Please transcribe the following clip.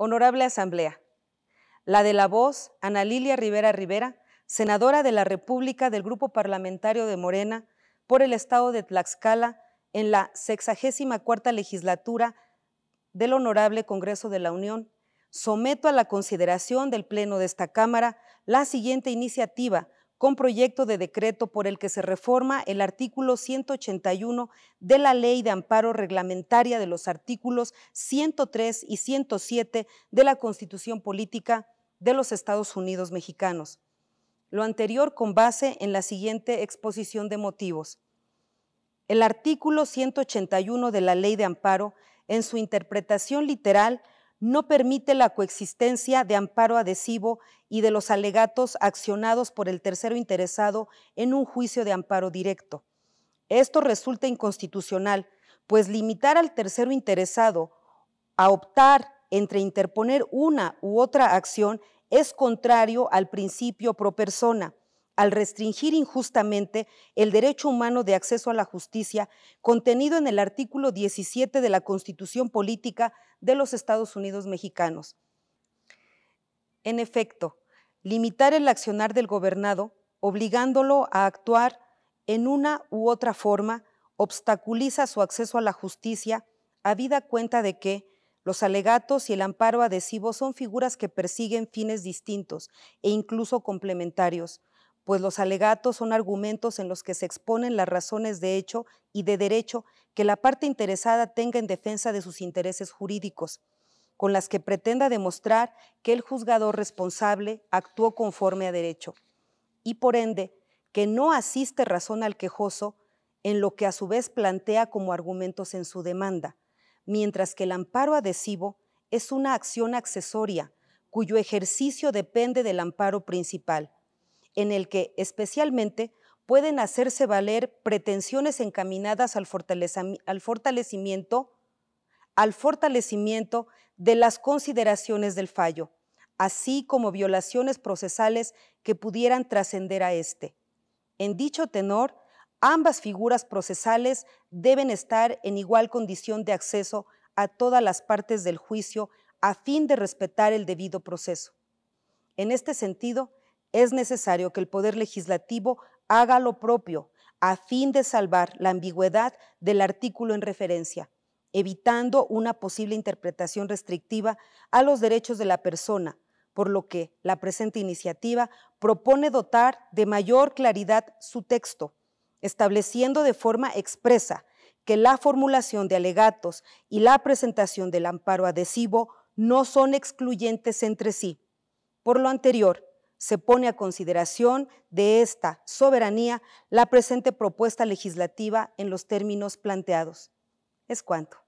Honorable Asamblea, la de la voz, Ana Lilia Rivera Rivera, senadora de la República del Grupo Parlamentario de Morena por el Estado de Tlaxcala en la 64 legislatura del Honorable Congreso de la Unión, someto a la consideración del Pleno de esta Cámara la siguiente iniciativa con proyecto de decreto por el que se reforma el artículo 181 de la Ley de Amparo Reglamentaria de los artículos 103 y 107 de la Constitución Política de los Estados Unidos Mexicanos. Lo anterior con base en la siguiente exposición de motivos. El artículo 181 de la Ley de Amparo, en su interpretación literal, no permite la coexistencia de amparo adhesivo y de los alegatos accionados por el tercero interesado en un juicio de amparo directo. Esto resulta inconstitucional, pues limitar al tercero interesado a optar entre interponer una u otra acción es contrario al principio pro persona, al restringir injustamente el derecho humano de acceso a la justicia contenido en el artículo 17 de la Constitución Política de los Estados Unidos Mexicanos. En efecto, limitar el accionar del gobernado, obligándolo a actuar en una u otra forma, obstaculiza su acceso a la justicia, habida cuenta de que, los alegatos y el amparo adhesivo son figuras que persiguen fines distintos e incluso complementarios, pues los alegatos son argumentos en los que se exponen las razones de hecho y de derecho que la parte interesada tenga en defensa de sus intereses jurídicos, con las que pretenda demostrar que el juzgador responsable actuó conforme a derecho, y por ende, que no asiste razón al quejoso en lo que a su vez plantea como argumentos en su demanda, mientras que el amparo adhesivo es una acción accesoria cuyo ejercicio depende del amparo principal en el que especialmente pueden hacerse valer pretensiones encaminadas al, fortalecimiento, al fortalecimiento de las consideraciones del fallo, así como violaciones procesales que pudieran trascender a este. En dicho tenor, ambas figuras procesales deben estar en igual condición de acceso a todas las partes del juicio a fin de respetar el debido proceso. En este sentido, es necesario que el Poder Legislativo haga lo propio a fin de salvar la ambigüedad del artículo en referencia, evitando una posible interpretación restrictiva a los derechos de la persona, por lo que la presente iniciativa propone dotar de mayor claridad su texto, estableciendo de forma expresa que la formulación de alegatos y la presentación del amparo adhesivo no son excluyentes entre sí. Por lo anterior, se pone a consideración de esta soberanía la presente propuesta legislativa en los términos planteados. Es cuanto.